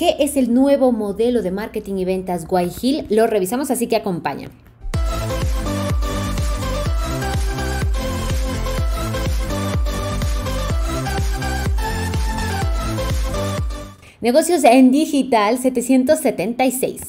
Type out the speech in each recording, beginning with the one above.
¿Qué es el nuevo modelo de marketing y ventas Guay Hill? Lo revisamos, así que acompaña. Negocios en digital 776.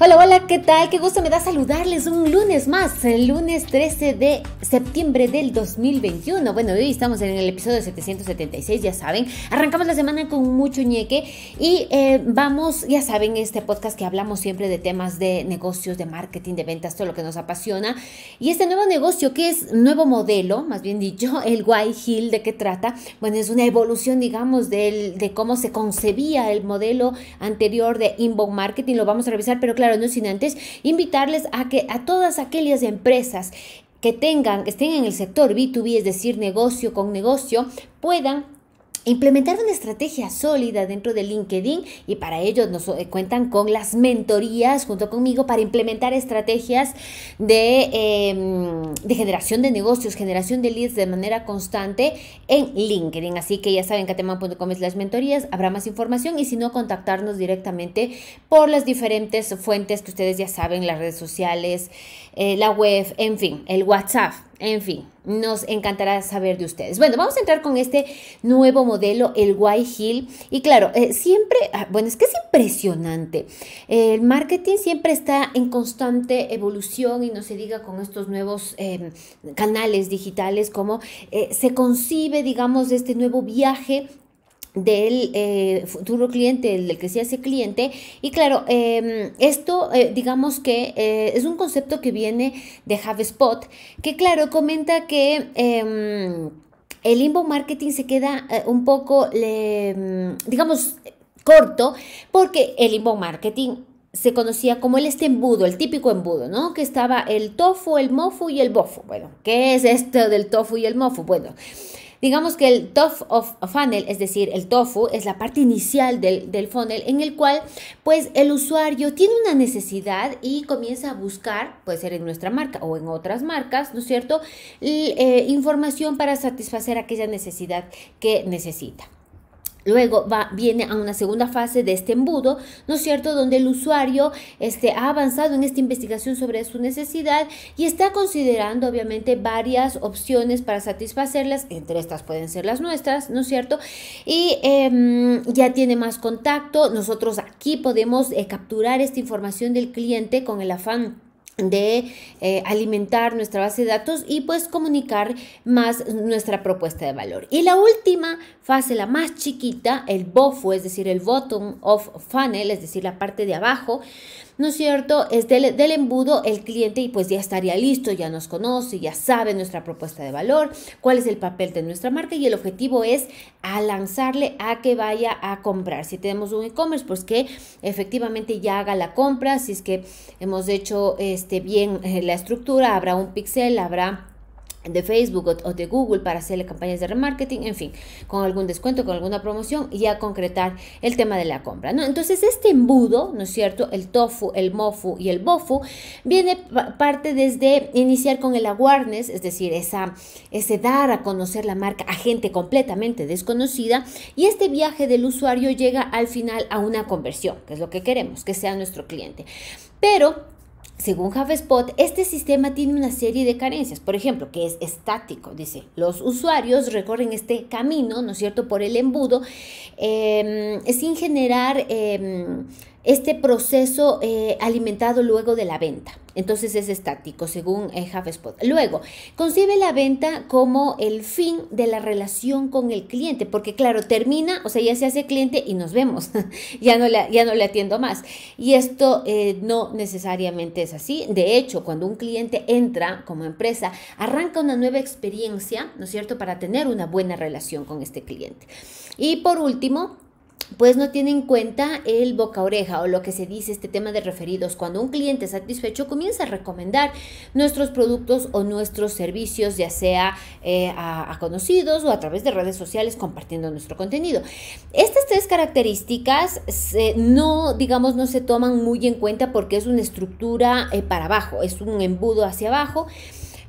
Hola, hola, ¿qué tal? Qué gusto me da saludarles un lunes más, el lunes 13 de septiembre del 2021. Bueno, hoy estamos en el episodio 776, ya saben. Arrancamos la semana con mucho ñeque y eh, vamos, ya saben, este podcast que hablamos siempre de temas de negocios, de marketing, de ventas, todo lo que nos apasiona. Y este nuevo negocio, que es nuevo modelo, más bien dicho, el White Hill, ¿de qué trata? Bueno, es una evolución, digamos, del, de cómo se concebía el modelo anterior de inbound marketing. Lo vamos a revisar, pero claro, claro, no sin antes invitarles a que a todas aquellas empresas que tengan, que estén en el sector B2B, es decir, negocio con negocio, puedan implementar una estrategia sólida dentro de LinkedIn y para ello nos eh, cuentan con las mentorías junto conmigo para implementar estrategias em, de, generación de negocios, generación de leads de manera constante en LinkedIn. Así que ya saben, cateman.com las mentorías, habrá más información y si no, contactarnos directamente por las diferentes fuentes que ustedes ya saben, las redes sociales, eh, la web, en fin, el WhatsApp en fin, nos encantará saber de ustedes. Bueno, vamos a entrar con este nuevo modelo, el White Hill. Y claro, eh, siempre, ah, bueno, es que es impresionante. el marketing siempre está en constante evolución y no se diga con estos nuevos em, canales digitales, cómo eh, se concibe, digamos, este nuevo viaje del eh, futuro cliente, del que se hace cliente. Y claro, em, esto eh, digamos que eh, es un concepto que viene de HubSpot, que claro, comenta que em, el inbound marketing se queda un poco, em, digamos, corto, porque el inbound marketing se conocía como el este embudo, el típico embudo, ¿no? Que estaba el tofu, el mofu y el bofu. Bueno, ¿qué es esto del tofu y el mofu? Bueno, Digamos que el top of funnel, es decir, el tofu, es la parte inicial del, funnel en el cual pues el usuario tiene una necesidad y comienza a buscar, puede ser en nuestra marca o en otras marcas, ¿no es cierto?, eh, información para satisfacer aquella necesidad que necesita. Luego va, viene a una segunda fase de este embudo, ¿no es cierto?, donde el usuario este, ha avanzado en esta investigación sobre su necesidad y está considerando, obviamente, varias opciones para satisfacerlas, entre estas pueden ser las nuestras, ¿no es cierto? Y em, ya tiene más contacto, nosotros aquí podemos eh, capturar esta información del cliente con el afán de eh, alimentar nuestra base de datos y pues comunicar más nuestra propuesta de valor. Y la última fase, la más chiquita, el BOFO, es decir, el bottom of funnel, es decir, la parte de abajo, ¿no es cierto? Es del, embudo el cliente y pues ya estaría listo, ya nos conoce, ya sabe nuestra propuesta de valor, cuál es el papel de nuestra marca y el objetivo es a lanzarle a que vaya a comprar. Si tenemos un e-commerce, pues que efectivamente ya haga la compra, si es que hemos hecho este, bien eh, la estructura, habrá un pixel, habrá de Facebook o de Google para hacerle campañas de remarketing, en fin, con algún descuento, con alguna promoción y a concretar el tema de la compra, ¿no? Entonces este embudo, ¿no es cierto? El tofu, el mofu y el bofu viene parte desde iniciar con el awareness, es decir, esa, ese dar a conocer la marca a gente completamente desconocida y este viaje del usuario llega al final a una conversión, que es lo que queremos, que sea nuestro cliente. Pero según HubSpot, este sistema tiene una serie de carencias, por ejemplo, que es estático, dice, los usuarios recorren este camino, ¿no es cierto?, por el embudo, em, sin generar em, este proceso eh, alimentado luego de la venta. Entonces es estático, según eh, Spot. Luego, concibe la venta como el fin de la relación con el cliente, porque claro, termina, o sea, ya se hace cliente y nos vemos, ya, no le, ya no le atiendo más. Y esto eh, no necesariamente es así. De hecho, cuando un cliente entra como empresa, arranca una nueva experiencia, ¿no es cierto?, para tener una buena relación con este cliente. Y por último, pues no tiene en cuenta el boca oreja o lo que se dice este tema de referidos. Cuando un cliente satisfecho comienza a recomendar nuestros productos o nuestros servicios, ya sea eh, a, conocidos o a través de redes sociales compartiendo nuestro contenido. Estas tres características no, digamos, no se toman muy en cuenta porque es una estructura eh, para abajo, es un embudo hacia abajo.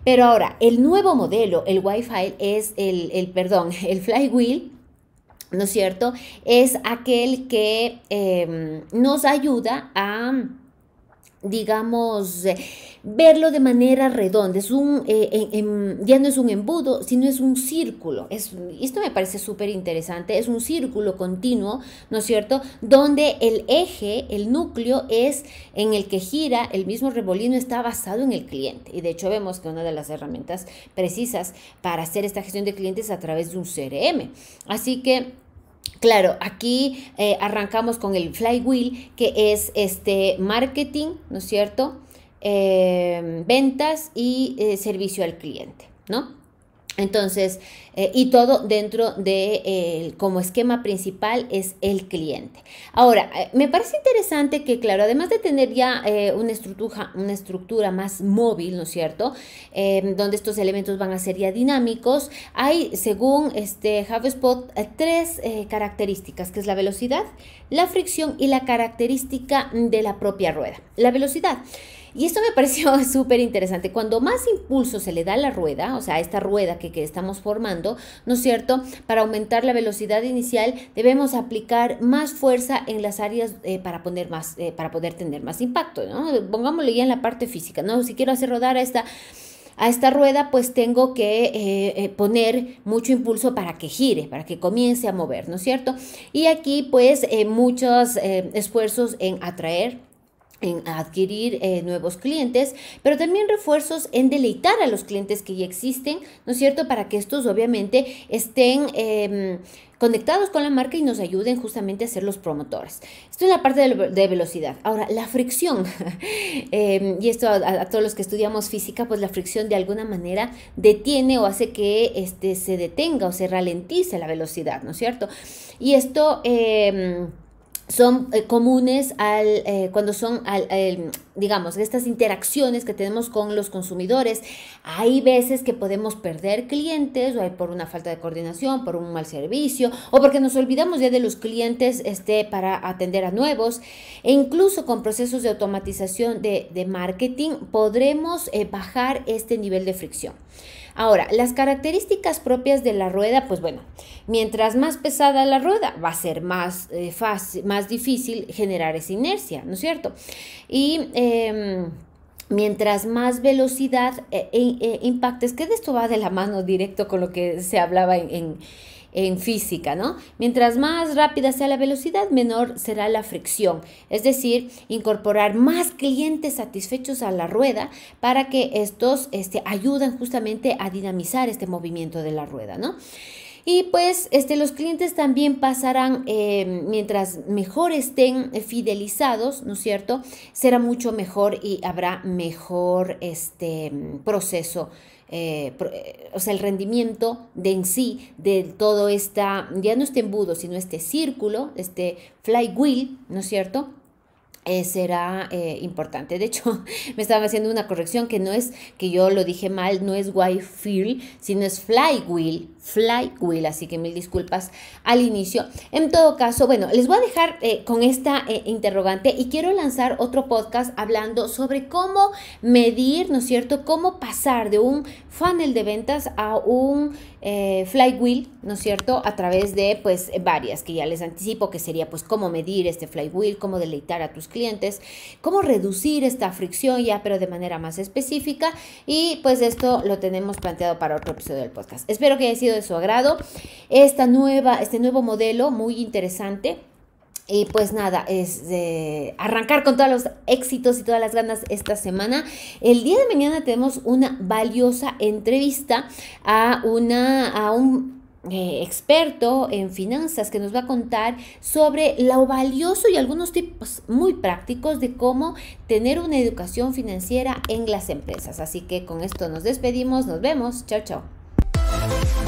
Pero ahora, el nuevo modelo, el Wi-Fi, es el, el perdón, el flywheel ¿no es cierto? Es aquel que em, nos ayuda a digamos, eh, verlo de manera redonda. Es un, eh, ya no es un embudo, sino es un círculo. esto me parece súper interesante. Es un círculo continuo, ¿no es cierto? Donde el eje, el núcleo es en el que gira el mismo remolino, está basado en el cliente. Y de hecho vemos que una de las herramientas precisas para hacer esta gestión de clientes es a través de un CRM. Así que... Claro, aquí eh, arrancamos con el flywheel, que es este marketing, ¿no es cierto? Eh, ventas y eh, servicio al cliente, ¿no? Entonces, eh, y todo dentro de eh, como esquema principal es el cliente. Ahora, eh, me parece interesante que, claro, además de tener ya una, estructura, una estructura más móvil, ¿no es cierto? Em, donde estos elementos van a ser ya dinámicos, hay, según este HubSpot, tres características, que es la velocidad, la fricción y la característica de la propia rueda. La velocidad. Y esto me pareció súper interesante. Cuando más impulso se le da a la rueda, o sea, a esta rueda que, estamos formando, ¿no es cierto? Para aumentar la velocidad inicial debemos aplicar más fuerza en las áreas eh, para, poner más, eh, para poder tener más impacto, ¿no? Pongámoslo ya en la parte física, ¿no? Si quiero hacer rodar a esta a esta rueda pues tengo que eh, poner mucho impulso para que gire, para que comience a mover, ¿no es cierto? Y aquí pues muchos esfuerzos en atraer en adquirir eh, nuevos clientes, pero también refuerzos en deleitar a los clientes que ya existen, ¿no es cierto? Para que estos obviamente estén em, conectados con la marca y nos ayuden justamente a ser los promotores. Esto es la parte de, velocidad. Ahora, la fricción, em, y esto a, todos los que estudiamos física, pues la fricción de alguna manera detiene o hace que este, se detenga o se ralentice la velocidad, ¿no es cierto? Y esto em, son eh, comunes al, eh, cuando son, al, digamos, estas interacciones que tenemos con los consumidores. Hay veces que podemos perder clientes o hay por una falta de coordinación, por un mal servicio o porque nos olvidamos ya de los clientes este, para atender a nuevos. E incluso con procesos de automatización de, de marketing podremos eh, bajar este nivel de fricción. Ahora, las características propias de la rueda, pues bueno, mientras más pesada la rueda, va a ser más, eh, más difícil generar esa inercia, ¿no es cierto? Y... Em, mientras más velocidad eh, eh, impactes, que de esto va de la mano directo con lo que se hablaba en en física, ¿no? Mientras más rápida sea la velocidad, menor será la fricción. Es decir, incorporar más clientes satisfechos a la rueda para que estos este, ayuden justamente a dinamizar este movimiento de la rueda, ¿no? Y pues este, los clientes también pasarán, eh, mientras mejor estén fidelizados, ¿no es cierto? Será mucho mejor y habrá mejor este, proceso eh, eh, o sea, el rendimiento de en sí, de todo esta, ya no este embudo, sino este círculo, este flywheel, ¿no es cierto? Eh, será eh, importante. De hecho, me estaban haciendo una corrección que no es que yo lo dije mal, no es feel sino es flywheel, flywheel, así que mil disculpas al inicio. En todo caso, bueno, les voy a dejar eh, con esta interrogante y quiero lanzar otro podcast hablando sobre cómo medir, ¿no es cierto?, cómo pasar de un funnel de ventas a un flywheel, ¿no es cierto?, a través de, pues, varias que ya les anticipo que sería, pues, cómo medir este flywheel, cómo deleitar a tus clientes, cómo reducir esta fricción ya, pero de manera más específica. Y pues esto lo tenemos planteado para otro episodio del podcast. Espero que haya sido de su agrado esta nueva, este nuevo modelo muy interesante. Y pues nada, es de arrancar con todos los éxitos y todas las ganas esta semana. El día de mañana tenemos una valiosa entrevista a, una, a un eh, experto en finanzas que nos va a contar sobre lo valioso y algunos tipos muy prácticos de cómo tener una educación financiera en las empresas. Así que con esto nos despedimos, nos vemos, chao chao.